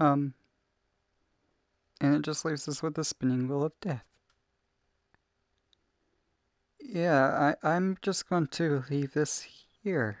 Um, and it just leaves us with the spinning wheel of death. Yeah, I, I'm just going to leave this here.